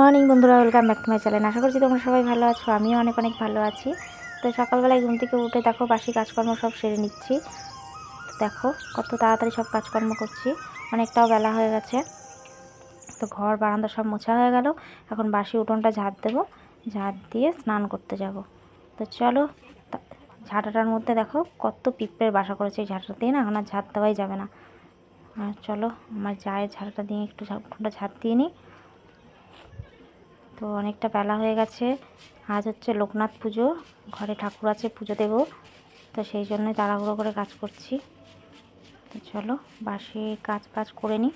Morning বন্ধুরা welcome back to my channel আশা করছি তোমরা সবাই ভালো আছো আমিও অনেক অনেক ভালো আছি তো সকালবেলায় ঘুম থেকে উঠে দেখো বাসি কাজকর্ম সব সেরে নিচ্ছি তো দেখো কত তাড়াতাড়ি সব কাজকর্ম করছি অনেকটাও বেলা হয়ে গেছে তো ঘর বারান্দা সব মোছা হয়ে গেল এখন বাসি উঠোনটা ঝাঁট দেবো ঝাঁট দিয়ে স্নান করতে যাব তো চলো ঝাঁটাটার মধ্যে দেখো কত পিঁপড়ের বাসা করেছে এই দিয়ে না এখন আর ঝাঁট দেওয়াই যাবে না আর চলো আমার যায় ঝাঁটাটা দিয়ে একটু উঠোনটা ঝাঁট দিয়ে নিই তো অনেকটা বেলা হয়ে গেছে আজ হচ্ছে লোকনাথ পুজো ঘরে ঠাকুর আছে পুজো দেব তো সেই জন্যই তাড়াহুড়ো করে কাজ করছি তো চলো বাসে কাজ বাজ করে নিই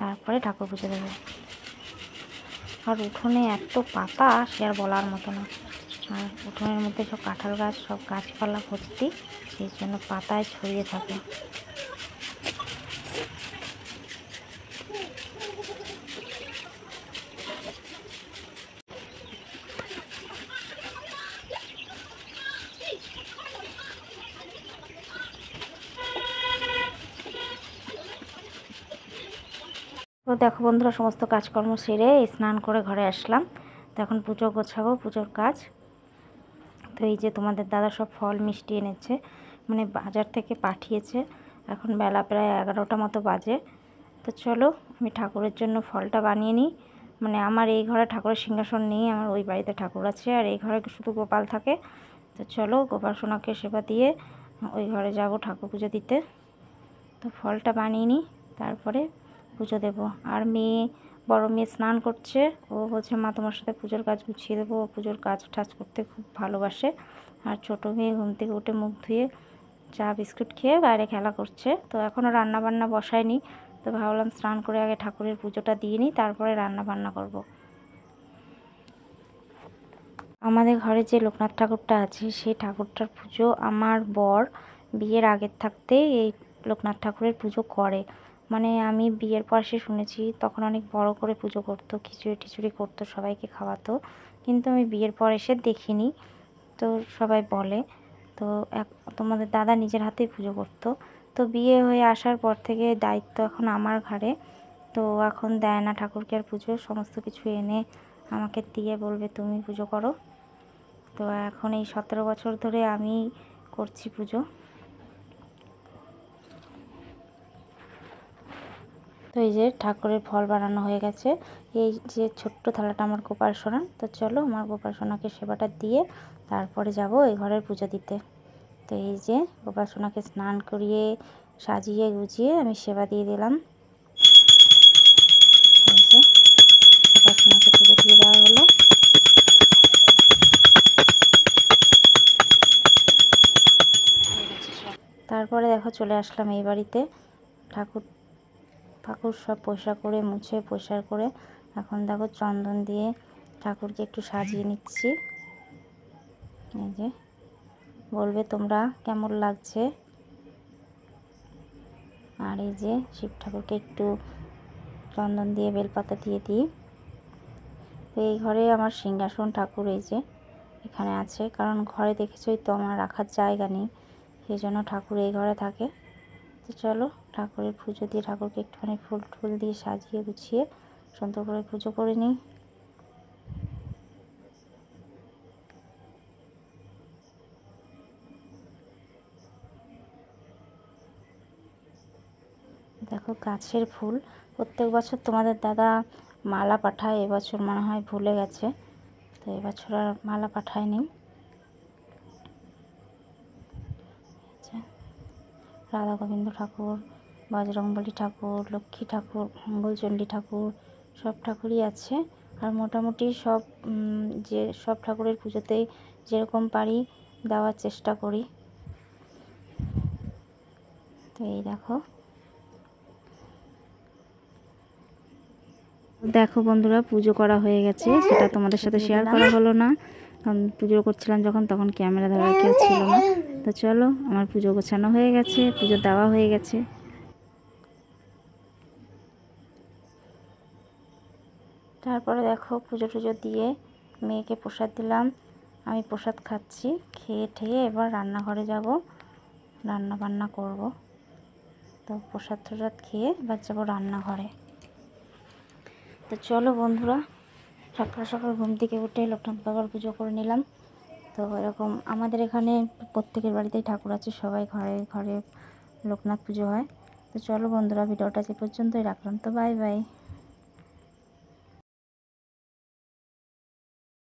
তারপরে ঠাকুর পুজো দেবো আর উঠোনে এত পাতা সে আর বলার মতো না আর উঠোনের মধ্যে সব কাঁঠাল গাছ সব গাছপালা ভর্তি সেই জন্য পাতায় ছড়িয়ে থাকে তো দেখো বন্ধুরা সমস্ত কাজকর্ম সেরে স্নান করে ঘরে আসলাম তো এখন পুজো গোছাবো পুজোর কাজ তো এই যে তোমাদের দাদা সব ফল মিষ্টি এনেছে মানে বাজার থেকে পাঠিয়েছে এখন বেলা প্রায় এগারোটা মতো বাজে তো চলো আমি ঠাকুরের জন্য ফলটা বানিয়ে নিই মানে আমার এই ঘরে ঠাকুরের সিংহাসন নেই আমার ওই বাড়িতে ঠাকুর আছে আর এই ঘরে শুধু গোপাল থাকে তো চলো গোপাল সোনাকে সেবা দিয়ে ওই ঘরে যাব ঠাকুর পুজো দিতে তো ফলটা বানিয়ে নিই তারপরে পুজো দেব আর মেয়ে বড় মেয়ে স্নান করছে ও বলছে মা তোমার সাথে পুজোর কাজ গুছিয়ে দেবো ও পুজোর কাজ ঠাজ করতে খুব ভালোবাসে আর ছোট মেয়ে ঘুম থেকে উঠে মুখ ধুয়ে চা বিস্কুট খেয়ে বাইরে খেলা করছে তো এখনও রান্নাবান্না বসায়নি তো ভাবলাম স্নান করে আগে ঠাকুরের পুজোটা দিয়ে নিই তারপরে রান্নাবান্না করব। আমাদের ঘরে যে লোকনাথ ঠাকুরটা আছে সেই ঠাকুরটার পুজো আমার বর বিয়ের আগের থাকতে এই লোকনাথ ঠাকুরের পুজো করে মানে আমি বিয়ের পর সে শুনেছি তখন অনেক বড় করে পুজো করতো খিচুড়ি টিচুড়ি করতো সবাইকে খাওয়াতো কিন্তু আমি বিয়ের পর এসে দেখিনি তো সবাই বলে তো এক তোমাদের দাদা নিজের হাতেই পুজো করতো তো বিয়ে হয়ে আসার পর থেকে দায়িত্ব এখন আমার ঘাড়ে তো এখন দেয় না ঠাকুরকে আর পুজো সমস্ত কিছু এনে আমাকে দিয়ে বলবে তুমি পুজো করো তো এখন এই সতেরো বছর ধরে আমি করছি পুজো তো এই যে ঠাকুরের ফল বানানো হয়ে গেছে এই যে ছোট্ট থালাটা আমার গোপাল সোনা তো চলো আমার গোপাল সোনাকে সেবাটা দিয়ে তারপরে যাব এই ঘরের পুজো দিতে তো এই যে গোপাল সোনাকে স্নান করিয়ে সাজিয়ে গুজিয়ে আমি সেবা দিয়ে দিলাম গোপাল সোনাকে পুজো দিয়ে দেওয়া হলো তারপরে দেখো চলে আসলাম এই বাড়িতে ঠাকুর ফাকুর সব পয়সা করে মুছে পয়সার করে এখন দেখো চন্দন দিয়ে ঠাকুরকে একটু সাজিয়ে নিচ্ছি এই যে বলবে তোমরা কেমন লাগছে আর এই যে শিব ঠাকুরকে একটু চন্দন দিয়ে বেলপাতা দিয়ে দিই তো এই ঘরে আমার সিংহাসন ঠাকুর এই যে এখানে আছে কারণ ঘরে দেখেছই তো আমার রাখার জায়গা নেই সেই জন্য ঠাকুর এই ঘরে থাকে তো চলো ঠাকুরের পুজো দিয়ে ঠাকুরকে একটুখানি ফুল টুল দিয়ে সাজিয়ে গুছিয়ে সুন্দর করে পুজো করে নিই দেখো গাছের ফুল প্রত্যেক বছর তোমাদের দাদা মালা পাঠায় এবছর মনে হয় ভুলে গেছে তো এবছর আর মালা পাঠায়নি রাধা গোবিন্দ ঠাকুর বজরংবলী ঠাকুর লক্ষ্মী ঠাকুর মঙ্গলচণ্ডী ঠাকুর সব ঠাকুরই আছে আর মোটামুটি সব যে সব ঠাকুরের পুজোতে যেরকম পারি দেওয়ার চেষ্টা করি তো এই দেখো দেখো বন্ধুরা পুজো করা হয়ে গেছে সেটা তোমাদের সাথে শেয়ার করা হলো না কারণ পুজো করছিলাম যখন তখন ক্যামেরা ধরার কেউ ছিল না তো চলো আমার পুজো গোছানো হয়ে গেছে পুজো দেওয়া হয়ে গেছে তারপরে দেখো পুজো টুজো দিয়ে মেয়েকে প্রসাদ দিলাম আমি প্রসাদ খাচ্ছি খেয়ে ঠেয়ে এবার রান্নাঘরে যাব রান্না বান্না করব তো প্রসাদ টসাদ খেয়ে এবার যাবো রান্নাঘরে তো চলো বন্ধুরা সকাল সকাল ঘুম থেকে উঠে লক্ষ্মণ বাবার পুজো করে নিলাম তো এরকম আমাদের এখানে প্রত্যেকের বাড়িতেই ঠাকুর আছে সবাই ঘরে ঘরে লোকনাথ পুজো হয় তো চলো বন্ধুরা ভিডিওটা যে পর্যন্তই রাখলাম তো বাই বাই